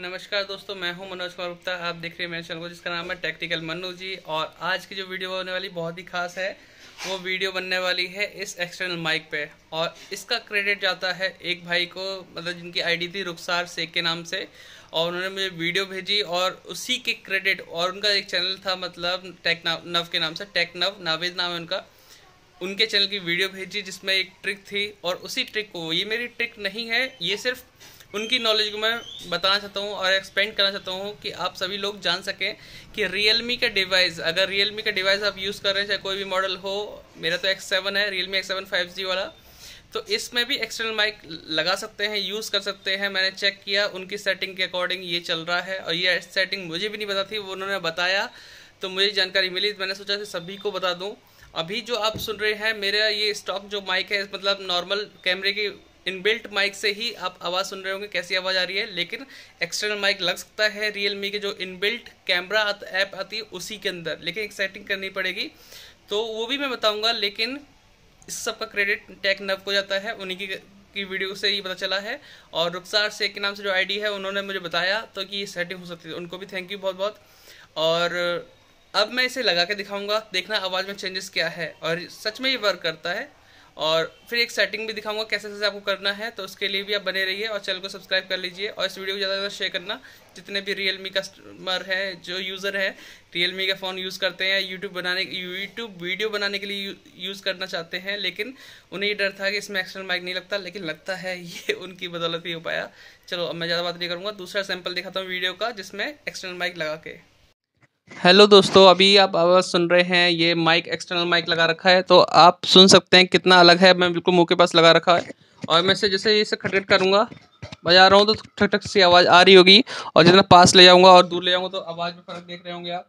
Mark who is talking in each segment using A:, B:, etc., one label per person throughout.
A: नमस्कार दोस्तों मैं हूं मनोज कुमार गुप्ता आप देख रहे हैं मेरे चैनल को जिसका नाम है टेक्टिकल मनु जी और आज की जो वीडियो होने वाली बहुत ही खास है वो वीडियो बनने वाली है इस एक्सटर्नल माइक पे और इसका क्रेडिट जाता है एक भाई को मतलब जिनकी आईडी थी रुखसार शेख के नाम से और उन्होंने मुझे वीडियो भेजी और उसी के क्रेडिट और उनका एक चैनल था मतलब टेक नव के नाम से टेक नव नावेद नाम है उनका उनके चैनल की वीडियो भेजी जिसमें एक ट्रिक थी और उसी ट्रिक को ये मेरी ट्रिक नहीं है ये सिर्फ उनकी नॉलेज को मैं बताना चाहता हूँ और एक्सपेंड करना चाहता हूँ कि आप सभी लोग जान सकें कि रियलमी का डिवाइस अगर रियलमी का डिवाइस आप यूज़ कर रहे हैं चाहे कोई भी मॉडल हो मेरा तो एक्स सेवन है Realme X seven five G वाला तो इसमें भी एक्सटर्नल माइक लगा सकते हैं यूज़ कर सकते हैं मैंने चेक किया उनकी सेटिंग के अकॉर्डिंग ये चल रहा है और ये सेटिंग मुझे भी नहीं पता थी वो उन्होंने बताया तो मुझे जानकारी मिली मैंने सोचा सभी को बता दूँ अभी जो आप सुन रहे हैं मेरा ये स्टॉक जो माइक है मतलब नॉर्मल कैमरे की इनबिल्ट माइक से ही आप आवाज़ सुन रहे होंगे कैसी आवाज़ आ रही है लेकिन एक्सटर्नल माइक लग सकता है रियल के जो इनबिल्ट कैमरा ऐप आती है उसी के अंदर लेकिन एक सेटिंग करनी पड़ेगी तो वो भी मैं बताऊँगा लेकिन इस सब का क्रेडिट टेक नव को जाता है उन्हीं की की वीडियो से ही पता चला है और रुखसार से के नाम से जो आईडी है उन्होंने मुझे बताया तो कि ये सेटिंग हो सकती है उनको भी थैंक यू बहुत बहुत और अब मैं इसे लगा के दिखाऊंगा देखना आवाज़ में चेंजेस क्या है और सच में ये वर्क करता है और फिर एक सेटिंग भी दिखाऊंगा कैसे कैसे आपको करना है तो उसके लिए भी आप बने रहिए और चैनल को सब्सक्राइब कर लीजिए और इस वीडियो को ज़्यादा से ज़्यादा शेयर करना जितने भी मी कस्टमर है जो यूज़र है मी का फ़ोन यूज़ करते हैं यूट्यूब बनाने यूट्यूब वीडियो बनाने के लिए यूज़ करना चाहते हैं लेकिन उन्हें ये डर था कि इसमें एक्सटर्नल माइक नहीं लगता लेकिन लगता है ये उनकी बदौलत ही हो पाया चलो अब मैं ज़्यादा बात नहीं करूँगा दूसरा सैम्पल दिखाता हूँ वीडियो का जिसमें एक्सटर्नल माइक लगा के हेलो दोस्तों अभी आप आवाज़ सुन रहे हैं ये माइक एक्सटर्नल माइक लगा रखा है तो आप सुन सकते हैं कितना अलग है मैं बिल्कुल मुँह के पास लगा रखा है और मैं से जैसे इसे खटखट करूँगा बजा रहा हूँ तो ठक ठक सी आवाज़ आ रही होगी और जितना पास ले जाऊँगा और दूर ले जाऊँगा तो आवाज़ में फ़र्क देख रहे होंगे आप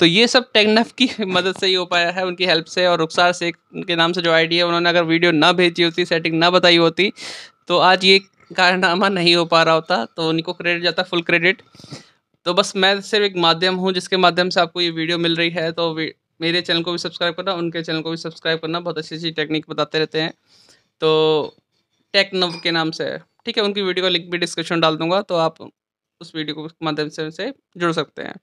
A: तो ये सब टेक्नफ की मदद से ही हो पाया है उनकी हेल्प से और रुखसार से उनके नाम से जो आईडी है उन्होंने अगर वीडियो ना भेजी होती सेटिंग ना बताई होती तो आज ये कारनामा नहीं हो पा रहा होता तो उनको क्रेडिट जाता फुल क्रेडिट तो बस मैं सिर्फ एक माध्यम हूँ जिसके माध्यम से आपको ये वीडियो मिल रही है तो मेरे चैनल को भी सब्सक्राइब करना उनके चैनल को भी सब्सक्राइब करना बहुत अच्छी अच्छी टेक्निक बताते रहते हैं तो टेक्नव के नाम से ठीक है उनकी वीडियो का लिंक भी डिस्क्रिप्शन डाल दूंगा तो आप उस वीडियो को माध्यम से उनसे जुड़ सकते हैं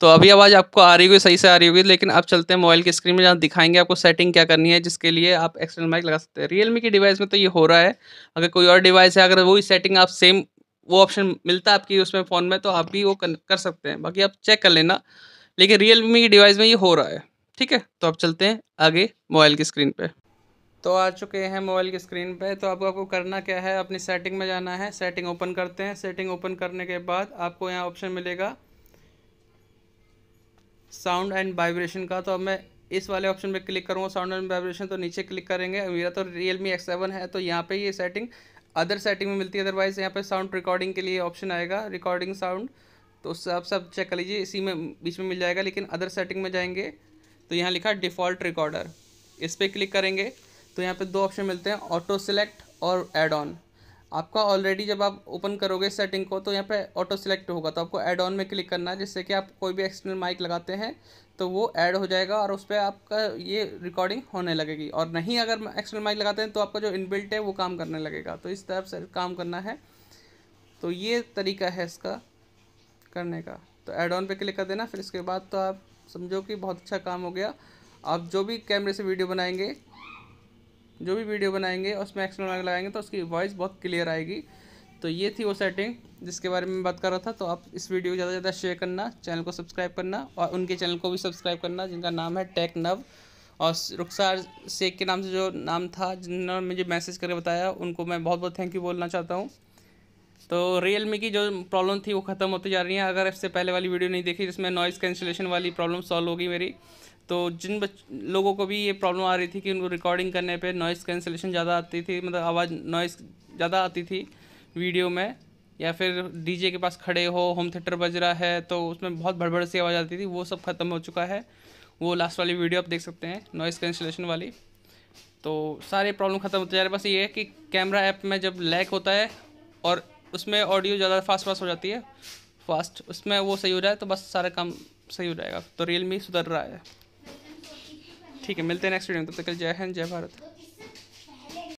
A: तो अभी आवाज़ आपको आ रही होगी सही से आ रही होगी लेकिन आप चलते हैं मोबाइल की स्क्रीन में जहाँ दिखाएंगे आपको सेटिंग क्या करनी है जिसके लिए आप एक्सटर्नल माइक लगा सकते हैं रियलमी की डिवाइस में तो ये हो रहा है अगर कोई और डिवाइस है अगर वही सेटिंग आप सेम वो ऑप्शन मिलता है आपकी उसमें फ़ोन में तो आप भी वो कर सकते हैं बाकी आप चेक कर लेना लेकिन रियल मी डिवाइस में ये हो रहा है ठीक है तो आप चलते हैं आगे मोबाइल की स्क्रीन पे तो आ चुके हैं मोबाइल की स्क्रीन पे तो अब आपको, आपको करना क्या है अपनी सेटिंग में जाना है सेटिंग ओपन करते हैं सेटिंग ओपन करने के बाद आपको यहाँ ऑप्शन मिलेगा साउंड एंड वाइब्रेशन का तो अब मैं इस वाले ऑप्शन पे क्लिक करूँगा साउंड एंड वाइब्रेशन तो नीचे क्लिक करेंगे मेरा तो रियल मी एक्स सेवन है तो यहाँ पे ये सेटिंग अदर सेटिंग में मिलती है अदरवाइज़ यहाँ पे साउंड रिकॉर्डिंग के लिए ऑप्शन आएगा रिकॉर्डिंग साउंड तो उससे आप सब चेक कर लीजिए इसी में बीच में मिल जाएगा लेकिन अदर सेटिंग में जाएंगे तो यहाँ लिखा डिफ़ॉल्ट रिकॉर्डर इस पर क्लिक करेंगे तो यहाँ पे दो ऑप्शन मिलते हैं ऑटो सिलेक्ट और एड ऑन आपका ऑलरेडी जब आप ओपन करोगे सेटिंग को तो यहाँ पे ऑटो सिलेक्ट होगा तो आपको एड ऑन में क्लिक करना है जिससे कि आप कोई भी एक्सटर्नल माइक लगाते हैं तो वो ऐड हो जाएगा और उस पर आपका ये रिकॉर्डिंग होने लगेगी और नहीं अगर एक्सटर्नल माइक लगाते हैं तो आपका जो इनबिल्ट है वो काम करने लगेगा तो इस तरह से काम करना है तो ये तरीका है इसका करने का तो एड ऑन पर क्लिक कर देना फिर इसके बाद तो आप समझो कि बहुत अच्छा काम हो गया आप जो भी कैमरे से वीडियो बनाएंगे जो भी वीडियो बनाएंगे उसमें एक्सटर्नल माइक लगाएंगे तो उसकी वॉइस बहुत क्लियर आएगी तो ये थी वो सेटिंग जिसके बारे में बात कर रहा था तो आप इस वीडियो को ज़्यादा से ज़्यादा शेयर करना चैनल को सब्सक्राइब करना और उनके चैनल को भी सब्सक्राइब करना जिनका नाम है टेक नव और रुखसार शेख के नाम से जो नाम था जिन्होंने मुझे मैसेज करके बताया उनको मैं बहुत बहुत थैंक यू बोलना चाहता हूँ तो रियल की जो प्रॉब्लम थी वो ख़त्म होती जा रही है अगर इससे पहले वाली वीडियो नहीं देखी जिसमें नॉइज़ कैंसिलेशन वाली प्रॉब्लम सॉल्व होगी मेरी तो जिन लोगों को भी ये प्रॉब्लम आ रही थी कि उनको रिकॉर्डिंग करने पे नॉइस कैंसिलेशन ज़्यादा आती थी मतलब आवाज़ नॉइस ज़्यादा आती थी वीडियो में या फिर डीजे के पास खड़े हो होम थिएटर बज रहा है तो उसमें बहुत भड़बड़ सी आवाज़ आती थी वो सब ख़त्म हो चुका है वो लास्ट वाली वीडियो आप देख सकते हैं नॉइस कैंसिलेशन वाली तो सारे प्रॉब्लम ख़त्म होते जा रहे बस ये है कि कैमरा ऐप में जब लैक होता है और उसमें ऑडियो ज़्यादा फास्ट फास्ट हो जाती है फास्ट उसमें वो सही हो जाए तो बस सारा काम सही हो जाएगा तो रियलमी सुधर रहा है ठीक है मिलते हैं नेक्स्ट वीडियो में तब तक जय हिंद जय भारत